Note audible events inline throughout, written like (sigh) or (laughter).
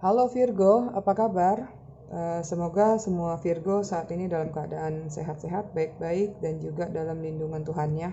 Halo Virgo, apa kabar? Eh, semoga semua Virgo saat ini dalam keadaan sehat-sehat, baik-baik, dan juga dalam lindungan Tuhannya.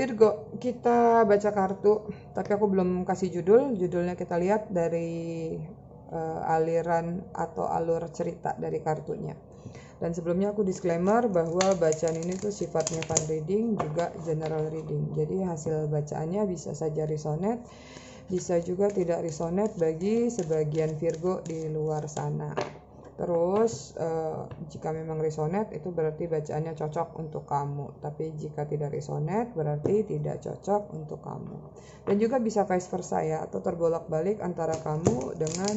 Virgo, kita baca kartu, tapi aku belum kasih judul. Judulnya kita lihat dari uh, aliran atau alur cerita dari kartunya. Dan sebelumnya aku disclaimer bahwa bacaan ini tuh sifatnya fun reading juga general reading. Jadi hasil bacaannya bisa saja resonate bisa juga tidak resonate bagi sebagian Virgo di luar sana. Terus eh, jika memang resonate itu berarti bacaannya cocok untuk kamu. Tapi jika tidak resonate berarti tidak cocok untuk kamu. Dan juga bisa vice versa ya atau terbolak-balik antara kamu dengan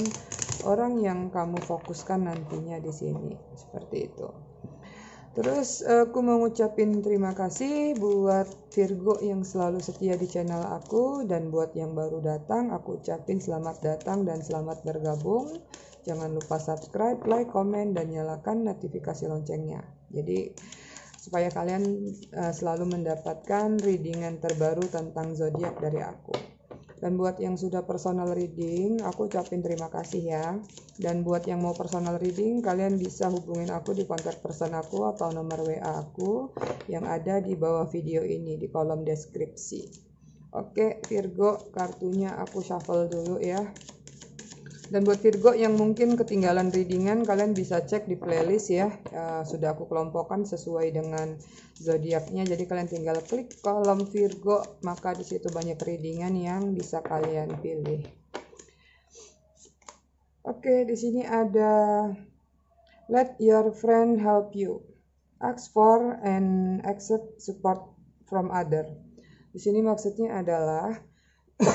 orang yang kamu fokuskan nantinya di sini. Seperti itu. Terus eh, aku mau terima kasih buat Virgo yang selalu setia di channel aku dan buat yang baru datang aku ucapin selamat datang dan selamat bergabung. Jangan lupa subscribe, like, komen dan nyalakan notifikasi loncengnya. Jadi supaya kalian uh, selalu mendapatkan readingan terbaru tentang zodiak dari aku. Dan buat yang sudah personal reading, aku ucapin terima kasih ya. Dan buat yang mau personal reading, kalian bisa hubungin aku di kontak person aku atau nomor WA aku yang ada di bawah video ini di kolom deskripsi. Oke, Virgo, kartunya aku shuffle dulu ya. Dan buat Virgo yang mungkin ketinggalan readingan, kalian bisa cek di playlist ya. Uh, sudah aku kelompokkan sesuai dengan zodiaknya. Jadi kalian tinggal klik kolom Virgo, maka di situ banyak readingan yang bisa kalian pilih. Oke, di sini ada let your friend help you. Ask for and accept support from other. Di sini maksudnya adalah (coughs)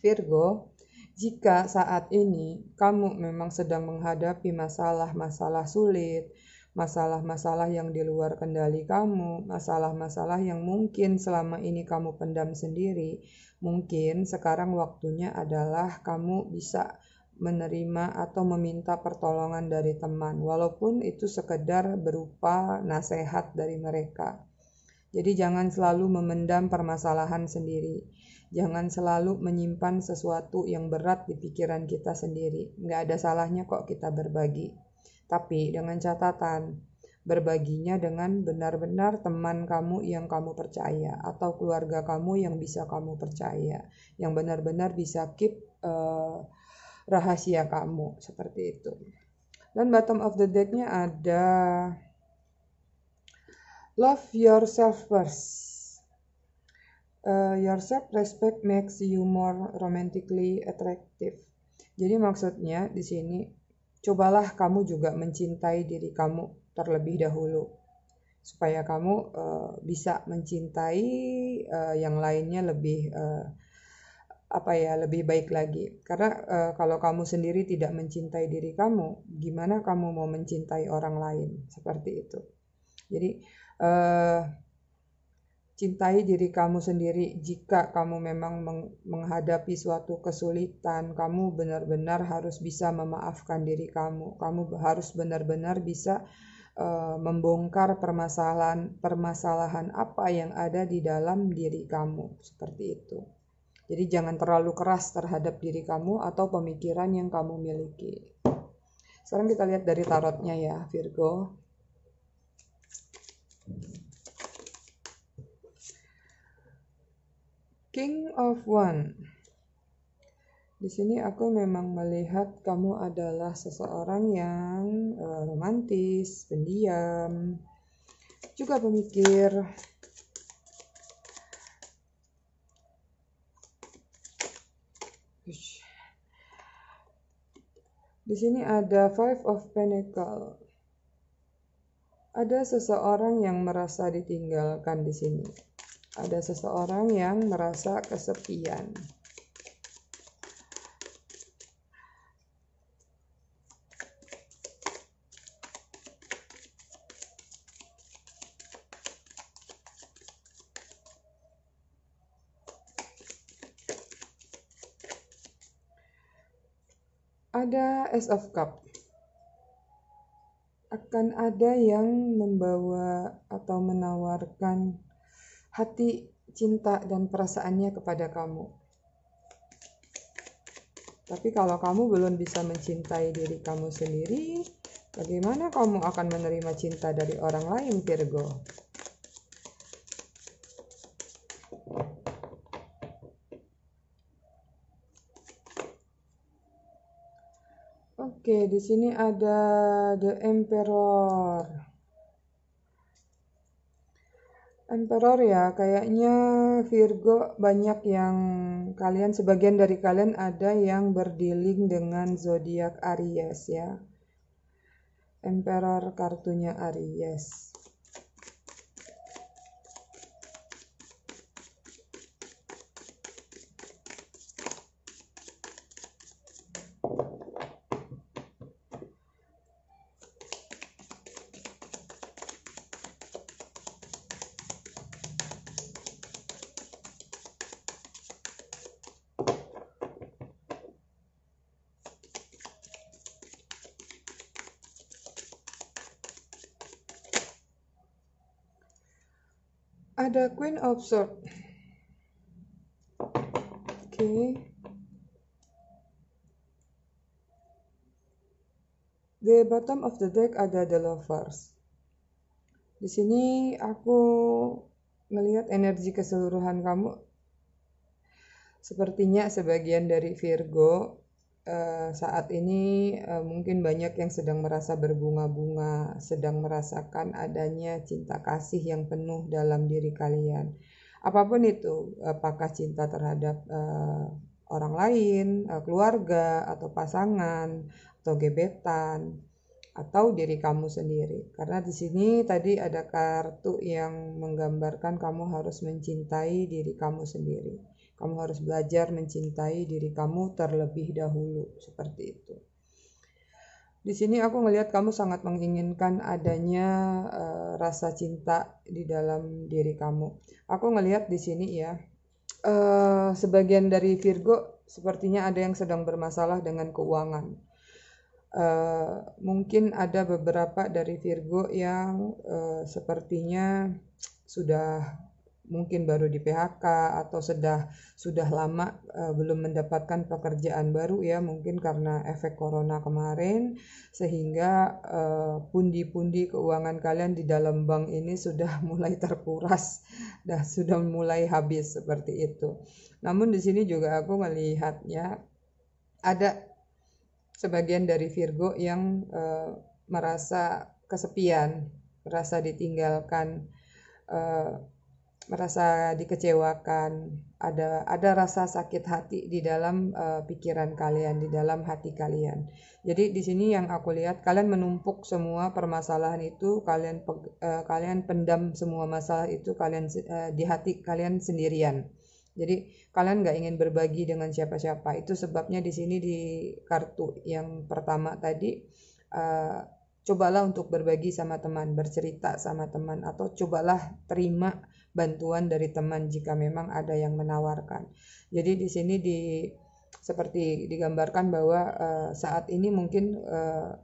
Virgo jika saat ini kamu memang sedang menghadapi masalah-masalah sulit, masalah-masalah yang di luar kendali kamu, masalah-masalah yang mungkin selama ini kamu pendam sendiri, mungkin sekarang waktunya adalah kamu bisa menerima atau meminta pertolongan dari teman, walaupun itu sekedar berupa nasihat dari mereka. Jadi jangan selalu memendam permasalahan sendiri. Jangan selalu menyimpan sesuatu yang berat di pikiran kita sendiri. Nggak ada salahnya kok kita berbagi. Tapi dengan catatan, berbaginya dengan benar-benar teman kamu yang kamu percaya atau keluarga kamu yang bisa kamu percaya, yang benar-benar bisa keep uh, rahasia kamu seperti itu. Dan bottom of the deck-nya ada Love yourself first. Uh, eh, your respect makes you more romantically attractive. Jadi maksudnya di sini cobalah kamu juga mencintai diri kamu terlebih dahulu supaya kamu uh, bisa mencintai uh, yang lainnya lebih uh, apa ya lebih baik lagi karena uh, kalau kamu sendiri tidak mencintai diri kamu gimana kamu mau mencintai orang lain seperti itu jadi uh, cintai diri kamu sendiri jika kamu memang menghadapi suatu kesulitan kamu benar-benar harus bisa memaafkan diri kamu kamu harus benar-benar bisa uh, membongkar permasalahan permasalahan apa yang ada di dalam diri kamu seperti itu jadi jangan terlalu keras terhadap diri kamu atau pemikiran yang kamu miliki sekarang kita lihat dari tarotnya ya Virgo King of One. Di sini aku memang melihat kamu adalah seseorang yang uh, romantis, pendiam, juga pemikir. Di sini ada Five of Pentacles. Ada seseorang yang merasa ditinggalkan di sini ada seseorang yang merasa kesepian. Ada S of Cup. Akan ada yang membawa atau menawarkan hati, cinta, dan perasaannya kepada kamu. Tapi kalau kamu belum bisa mencintai diri kamu sendiri, bagaimana kamu akan menerima cinta dari orang lain, Virgo? Oke, di sini ada The Emperor. Emperor ya, kayaknya Virgo banyak yang kalian sebagian dari kalian ada yang berdealing dengan zodiak Aries ya. Emperor kartunya Aries. ada Queen of Sword. Oke. Okay. Di bottom of the deck ada The Lovers. Di sini aku melihat energi keseluruhan kamu sepertinya sebagian dari Virgo Eh, saat ini uh, mungkin banyak yang sedang merasa berbunga-bunga, sedang merasakan adanya cinta kasih yang penuh dalam diri kalian. Apapun itu, apakah cinta terhadap uh, orang lain, uh, keluarga, atau pasangan, atau gebetan, atau diri kamu sendiri. Karena di sini tadi ada kartu yang menggambarkan kamu harus mencintai diri kamu sendiri. Kamu harus belajar mencintai diri kamu terlebih dahulu, seperti itu. Di sini aku melihat kamu sangat menginginkan adanya uh, rasa cinta di dalam diri kamu. Aku ngelihat di sini ya, uh, sebagian dari Virgo sepertinya ada yang sedang bermasalah dengan keuangan. Uh, mungkin ada beberapa dari Virgo yang uh, sepertinya sudah mungkin baru di PHK atau sudah sudah lama uh, belum mendapatkan pekerjaan baru ya mungkin karena efek corona kemarin sehingga eh, pundi-pundi uh, keuangan kalian di dalam bank ini sudah (laughs) mulai terkuras dan sudah mulai habis seperti itu. Namun di sini juga aku melihatnya ada sebagian dari Virgo yang uh, merasa kesepian, merasa ditinggalkan uh, merasa dikecewakan, ada ada rasa sakit hati di dalam uh, pikiran kalian, di dalam hati kalian. Jadi di sini yang aku lihat kalian menumpuk semua permasalahan itu, kalian uh, kalian pendam semua masalah itu kalian uh, di hati kalian sendirian. Jadi kalian nggak ingin berbagi dengan siapa-siapa. Itu sebabnya di sini di kartu yang pertama tadi uh, cobalah untuk berbagi sama teman, bercerita sama teman atau cobalah terima bantuan dari teman jika memang ada yang menawarkan. Jadi di sini di seperti digambarkan bahwa uh, saat ini mungkin uh,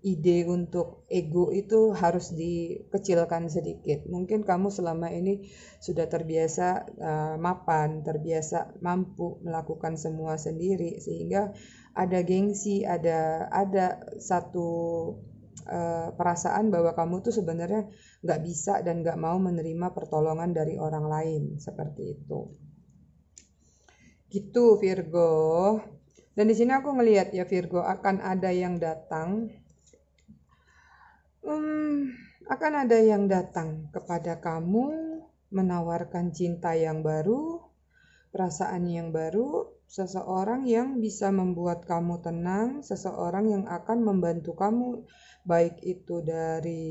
ide untuk ego itu harus dikecilkan sedikit. Mungkin kamu selama ini sudah terbiasa uh, mapan, terbiasa mampu melakukan semua sendiri sehingga ada gengsi, ada ada satu Eh, perasaan bahwa kamu tuh sebenarnya nggak bisa dan nggak mau menerima pertolongan dari orang lain seperti itu. Gitu Virgo. Dan di sini aku ngelihat ya Virgo akan ada yang datang. Hmm, akan ada yang datang kepada kamu menawarkan cinta yang baru, perasaan yang baru, seseorang yang bisa membuat kamu tenang, seseorang yang akan membantu kamu baik itu dari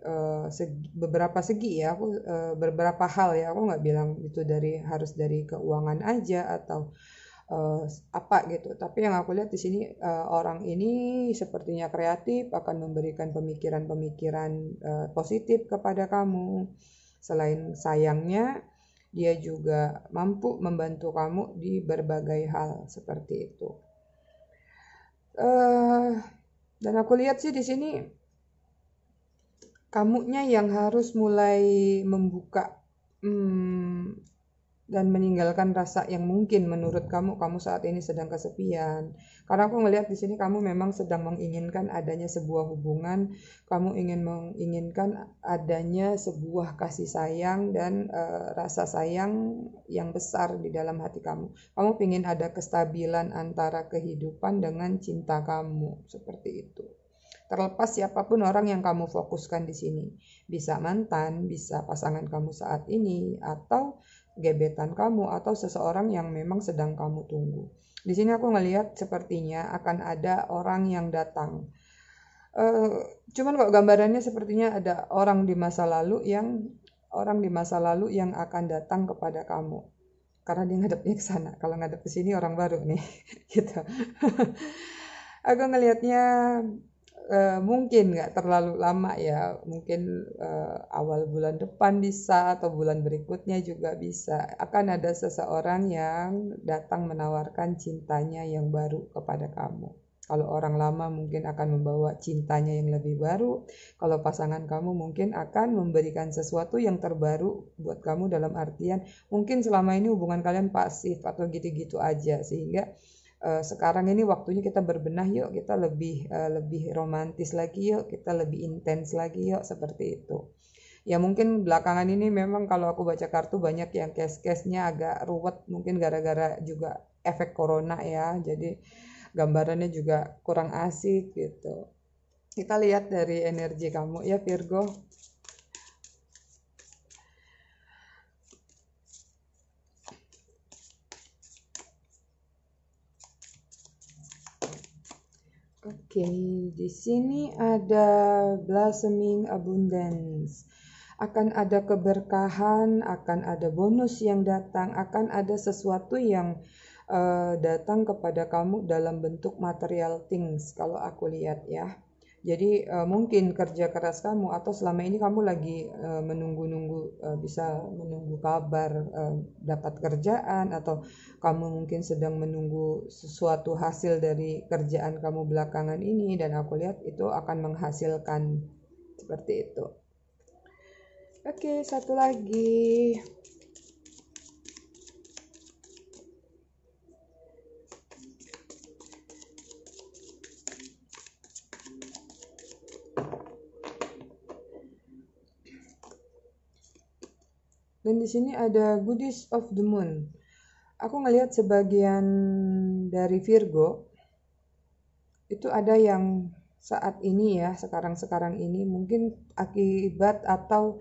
uh, segi, beberapa segi ya, aku uh, beberapa hal ya, aku nggak bilang itu dari harus dari keuangan aja atau uh, apa gitu. Tapi yang aku lihat di sini uh, orang ini sepertinya kreatif, akan memberikan pemikiran-pemikiran uh, positif kepada kamu. Selain sayangnya dia juga mampu membantu kamu di berbagai hal seperti itu. Uh, dan aku lihat sih di sini kamunya yang harus mulai membuka hmm, dan meninggalkan rasa yang mungkin menurut kamu kamu saat ini sedang kesepian. Karena aku melihat di sini kamu memang sedang menginginkan adanya sebuah hubungan, kamu ingin menginginkan adanya sebuah kasih sayang dan e, rasa sayang yang besar di dalam hati kamu. Kamu ingin ada kestabilan antara kehidupan dengan cinta kamu, seperti itu terlepas siapapun orang yang kamu fokuskan di sini. Bisa mantan, bisa pasangan kamu saat ini, atau gebetan kamu atau seseorang yang memang sedang kamu tunggu. Di sini aku ngelihat sepertinya akan ada orang yang datang. Uh, cuman kok gambarannya sepertinya ada orang di masa lalu yang orang di masa lalu yang akan datang kepada kamu karena dia ngadepnya ke sana kalau ngadep ke sini orang baru nih (laughs) gitu aku ngelihatnya Eh, mungkin nggak terlalu lama ya mungkin uh, awal bulan depan bisa atau bulan berikutnya juga bisa akan ada seseorang yang datang menawarkan cintanya yang baru kepada kamu kalau orang lama mungkin akan membawa cintanya yang lebih baru kalau pasangan kamu mungkin akan memberikan sesuatu yang terbaru buat kamu dalam artian mungkin selama ini hubungan kalian pasif atau gitu-gitu aja sehingga Eh, sekarang ini waktunya kita berbenah yuk kita lebih uh, lebih romantis lagi yuk kita lebih intens lagi yuk seperti itu ya mungkin belakangan ini memang kalau aku baca kartu banyak yang case case agak ruwet mungkin gara-gara juga efek corona ya jadi gambarannya juga kurang asik gitu kita lihat dari energi kamu ya Virgo Oke, okay, di sini ada blossoming abundance. Akan ada keberkahan, akan ada bonus yang datang, akan ada sesuatu yang uh, datang kepada kamu dalam bentuk material things kalau aku lihat ya. Jadi uh, mungkin kerja keras kamu atau selama ini kamu lagi uh, menunggu-nunggu uh, bisa menunggu kabar uh, dapat kerjaan atau kamu mungkin sedang menunggu sesuatu hasil dari kerjaan kamu belakangan ini dan aku lihat itu akan menghasilkan seperti itu. Oke, satu lagi. dan di sini ada Goodies of the Moon. Aku ngelihat sebagian dari Virgo itu ada yang saat ini ya sekarang-sekarang ini mungkin akibat atau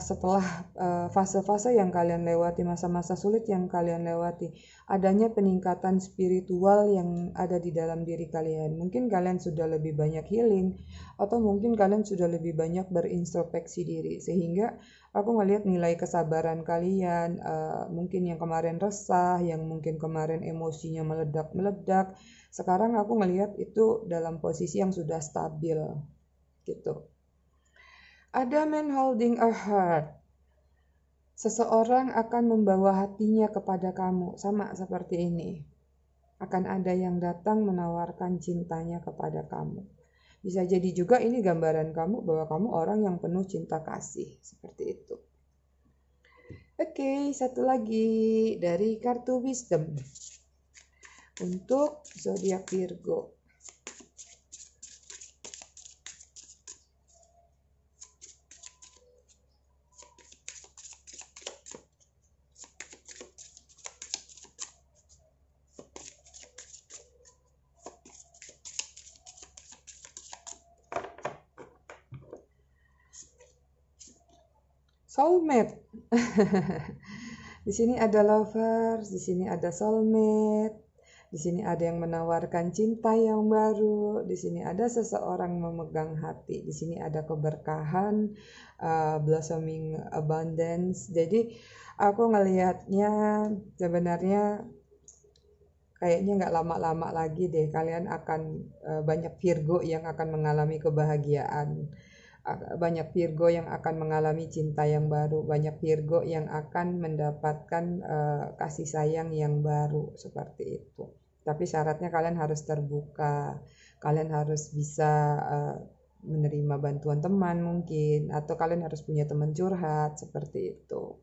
setelah e, fase-fase yang kalian lewati masa-masa sulit yang kalian lewati adanya peningkatan spiritual yang ada di dalam diri kalian mungkin kalian sudah lebih banyak healing atau mungkin kalian sudah lebih banyak berintrospeksi diri sehingga aku melihat nilai kesabaran kalian e, mungkin yang kemarin resah yang mungkin kemarin emosinya meledak-meledak sekarang aku melihat itu dalam posisi yang sudah stabil gitu. Ada man holding a heart. Seseorang akan membawa hatinya kepada kamu, sama seperti ini. Akan ada yang datang menawarkan cintanya kepada kamu. Bisa jadi juga ini gambaran kamu bahwa kamu orang yang penuh cinta kasih, seperti itu. Oke, okay, satu lagi dari kartu wisdom untuk zodiak Virgo. soulmate. (laughs) di sini ada lovers, di sini ada soulmate, di sini ada yang menawarkan cinta yang baru, di sini ada seseorang memegang hati, di sini ada keberkahan, uh, blossoming abundance. Jadi aku ngelihatnya sebenarnya kayaknya nggak lama-lama lagi deh kalian akan uh, banyak Virgo yang akan mengalami kebahagiaan banyak Virgo yang akan mengalami cinta yang baru, banyak Virgo yang akan mendapatkan uh, kasih sayang yang baru seperti itu tapi syaratnya kalian harus terbuka kalian harus bisa uh, menerima bantuan teman mungkin atau kalian harus punya teman curhat seperti itu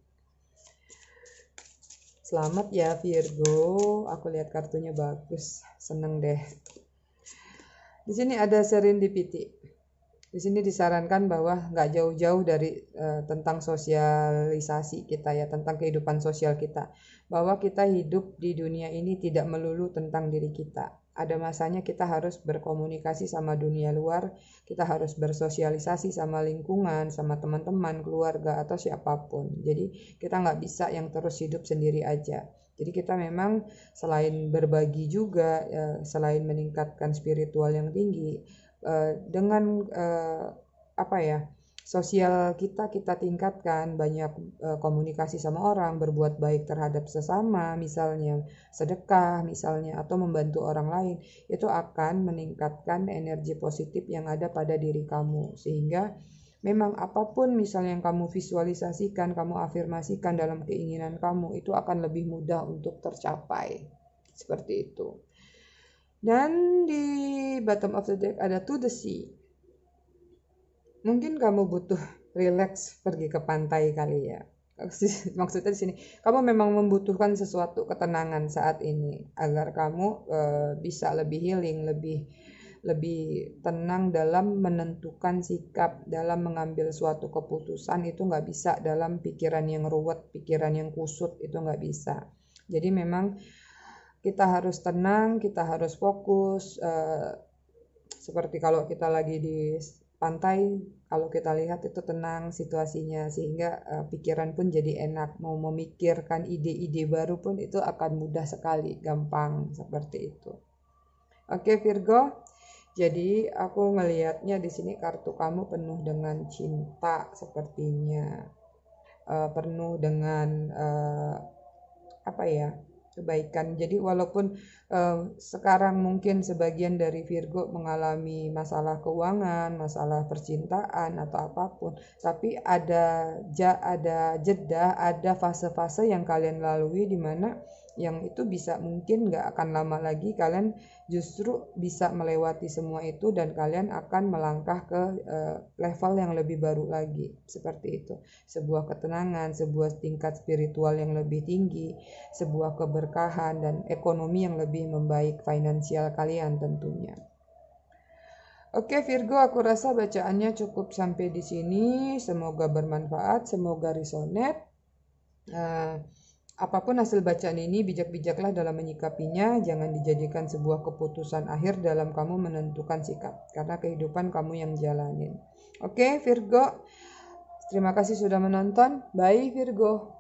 selamat ya Virgo aku lihat kartunya bagus seneng deh di sini ada serendipity di sini disarankan bahwa nggak jauh-jauh dari e, tentang sosialisasi kita ya tentang kehidupan sosial kita bahwa kita hidup di dunia ini tidak melulu tentang diri kita ada masanya kita harus berkomunikasi sama dunia luar kita harus bersosialisasi sama lingkungan sama teman-teman keluarga atau siapapun jadi kita nggak bisa yang terus hidup sendiri aja jadi kita memang selain berbagi juga, eh, selain meningkatkan spiritual yang tinggi, Eh, dengan uh, apa ya sosial kita kita tingkatkan banyak uh, komunikasi sama orang berbuat baik terhadap sesama misalnya sedekah misalnya atau membantu orang lain itu akan meningkatkan energi positif yang ada pada diri kamu sehingga Memang apapun misalnya yang kamu visualisasikan, kamu afirmasikan dalam keinginan kamu itu akan lebih mudah untuk tercapai. Seperti itu. Dan di bottom of the deck ada to the sea. Mungkin kamu butuh relax pergi ke pantai kali ya. (laughs) Maksudnya di sini, kamu memang membutuhkan sesuatu ketenangan saat ini agar kamu uh, bisa lebih healing, lebih lebih tenang dalam menentukan sikap, dalam mengambil suatu keputusan itu nggak bisa dalam pikiran yang ruwet, pikiran yang kusut itu nggak bisa. Jadi memang kita harus tenang, kita harus fokus. Eh, seperti kalau kita lagi di pantai, kalau kita lihat itu tenang situasinya, sehingga eh, pikiran pun jadi enak. Mau memikirkan ide-ide baru pun itu akan mudah sekali, gampang seperti itu. Oke Virgo, jadi aku ngelihatnya di sini kartu kamu penuh dengan cinta sepertinya, uh, penuh dengan uh, apa ya? kebaikan. Jadi walaupun uh, sekarang mungkin sebagian dari Virgo mengalami masalah keuangan, masalah percintaan atau apapun, tapi ada ja, ada jeda, ada fase-fase yang kalian lalui di mana yang itu bisa mungkin nggak akan lama lagi kalian justru bisa melewati semua itu dan kalian akan melangkah ke uh, level yang lebih baru lagi seperti itu sebuah ketenangan sebuah tingkat spiritual yang lebih tinggi sebuah keberkahan dan ekonomi yang lebih membaik finansial kalian tentunya Oke Virgo, aku rasa bacaannya cukup sampai di sini. Semoga bermanfaat, semoga resonate. Uh, Apapun hasil bacaan ini, bijak-bijaklah dalam menyikapinya. Jangan dijadikan sebuah keputusan akhir dalam kamu menentukan sikap, karena kehidupan kamu yang jalanin. Oke, Virgo, terima kasih sudah menonton. Bye, Virgo.